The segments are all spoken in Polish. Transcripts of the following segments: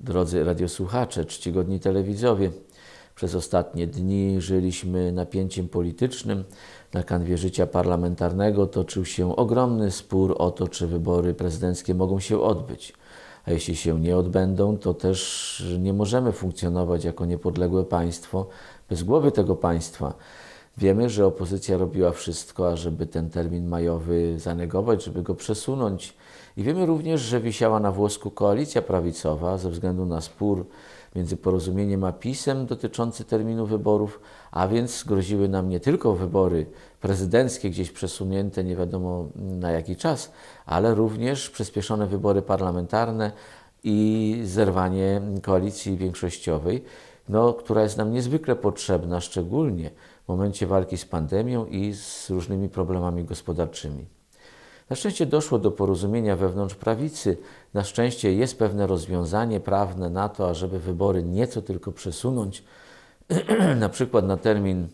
Drodzy radiosłuchacze, czcigodni telewidzowie, przez ostatnie dni żyliśmy napięciem politycznym. Na kanwie życia parlamentarnego toczył się ogromny spór o to, czy wybory prezydenckie mogą się odbyć. A jeśli się nie odbędą, to też nie możemy funkcjonować jako niepodległe państwo bez głowy tego państwa. Wiemy, że opozycja robiła wszystko, ażeby ten termin majowy zanegować, żeby go przesunąć. I wiemy również, że wisiała na włosku koalicja prawicowa ze względu na spór między porozumieniem a pisem dotyczący terminu wyborów, a więc groziły nam nie tylko wybory prezydenckie, gdzieś przesunięte nie wiadomo na jaki czas, ale również przyspieszone wybory parlamentarne i zerwanie koalicji większościowej, no, która jest nam niezwykle potrzebna, szczególnie momencie walki z pandemią i z różnymi problemami gospodarczymi. Na szczęście doszło do porozumienia wewnątrz prawicy. Na szczęście jest pewne rozwiązanie prawne na to, ażeby wybory nieco tylko przesunąć, na przykład na termin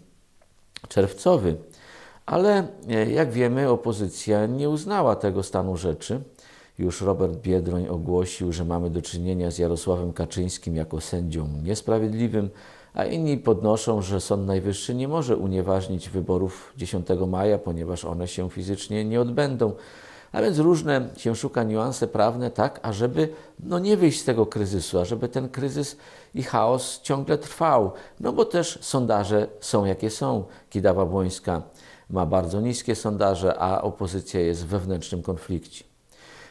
czerwcowy. Ale e, jak wiemy, opozycja nie uznała tego stanu rzeczy. Już Robert Biedroń ogłosił, że mamy do czynienia z Jarosławem Kaczyńskim jako sędzią niesprawiedliwym, a inni podnoszą, że Sąd Najwyższy nie może unieważnić wyborów 10 maja, ponieważ one się fizycznie nie odbędą. A więc różne się szuka niuanse prawne, tak, ażeby no, nie wyjść z tego kryzysu, ażeby ten kryzys i chaos ciągle trwał. No bo też sondaże są jakie są. Kidawa Błońska ma bardzo niskie sondaże, a opozycja jest w wewnętrznym konflikcie.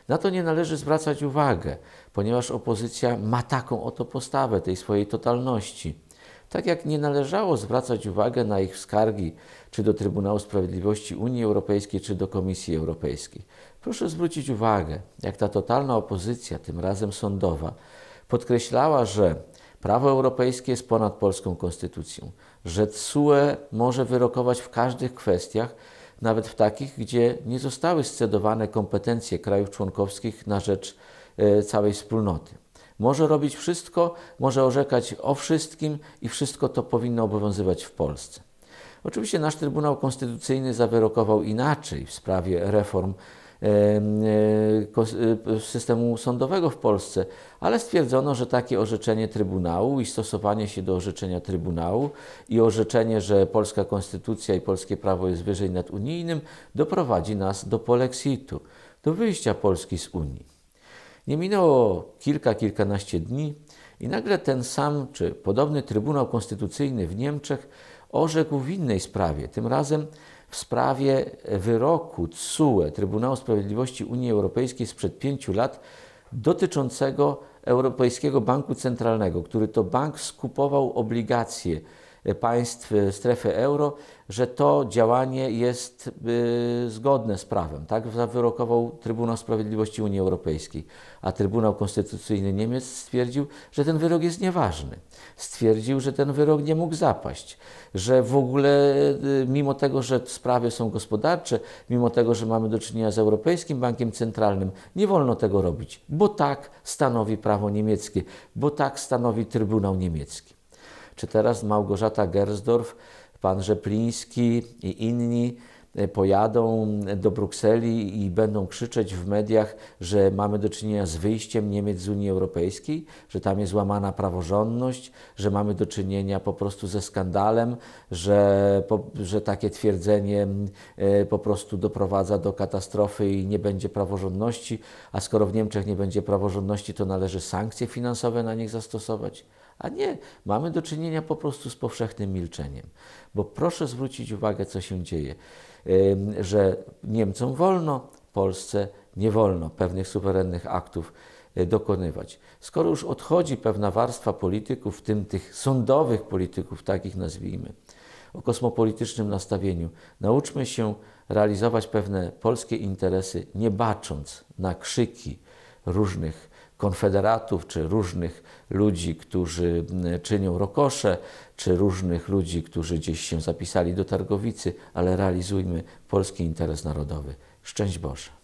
Na to nie należy zwracać uwagi, ponieważ opozycja ma taką oto postawę tej swojej totalności tak jak nie należało zwracać uwagi na ich skargi czy do Trybunału Sprawiedliwości Unii Europejskiej, czy do Komisji Europejskiej. Proszę zwrócić uwagę, jak ta totalna opozycja, tym razem sądowa, podkreślała, że prawo europejskie jest ponad polską konstytucją, że TSUE może wyrokować w każdych kwestiach, nawet w takich, gdzie nie zostały scedowane kompetencje krajów członkowskich na rzecz e, całej wspólnoty. Może robić wszystko, może orzekać o wszystkim i wszystko to powinno obowiązywać w Polsce. Oczywiście nasz Trybunał Konstytucyjny zawyrokował inaczej w sprawie reform e, e, systemu sądowego w Polsce, ale stwierdzono, że takie orzeczenie Trybunału i stosowanie się do orzeczenia Trybunału i orzeczenie, że polska konstytucja i polskie prawo jest wyżej nad unijnym, doprowadzi nas do polexitu, do wyjścia Polski z Unii. Nie minęło kilka, kilkanaście dni i nagle ten sam czy podobny Trybunał Konstytucyjny w Niemczech orzekł w innej sprawie, tym razem w sprawie wyroku CUE, Trybunału Sprawiedliwości Unii Europejskiej sprzed pięciu lat, dotyczącego Europejskiego Banku Centralnego, który to bank skupował obligacje państw e, strefy euro, że to działanie jest e, zgodne z prawem. Tak wyrokował Trybunał Sprawiedliwości Unii Europejskiej, a Trybunał Konstytucyjny Niemiec stwierdził, że ten wyrok jest nieważny. Stwierdził, że ten wyrok nie mógł zapaść, że w ogóle e, mimo tego, że sprawy są gospodarcze, mimo tego, że mamy do czynienia z Europejskim Bankiem Centralnym, nie wolno tego robić, bo tak stanowi prawo niemieckie, bo tak stanowi Trybunał Niemiecki czy teraz Małgorzata Gersdorf, pan Rzepliński i inni e, pojadą do Brukseli i będą krzyczeć w mediach, że mamy do czynienia z wyjściem Niemiec z Unii Europejskiej, że tam jest łamana praworządność, że mamy do czynienia po prostu ze skandalem, że, po, że takie twierdzenie e, po prostu doprowadza do katastrofy i nie będzie praworządności, a skoro w Niemczech nie będzie praworządności, to należy sankcje finansowe na nich zastosować. A nie, mamy do czynienia po prostu z powszechnym milczeniem. Bo proszę zwrócić uwagę, co się dzieje, że Niemcom wolno, Polsce nie wolno pewnych suwerennych aktów e, dokonywać. Skoro już odchodzi pewna warstwa polityków, w tym tych sądowych polityków, takich nazwijmy, o kosmopolitycznym nastawieniu, nauczmy się realizować pewne polskie interesy, nie bacząc na krzyki różnych konfederatów, czy różnych ludzi, którzy czynią rokosze, czy różnych ludzi, którzy gdzieś się zapisali do targowicy, ale realizujmy polski interes narodowy. Szczęść Boże!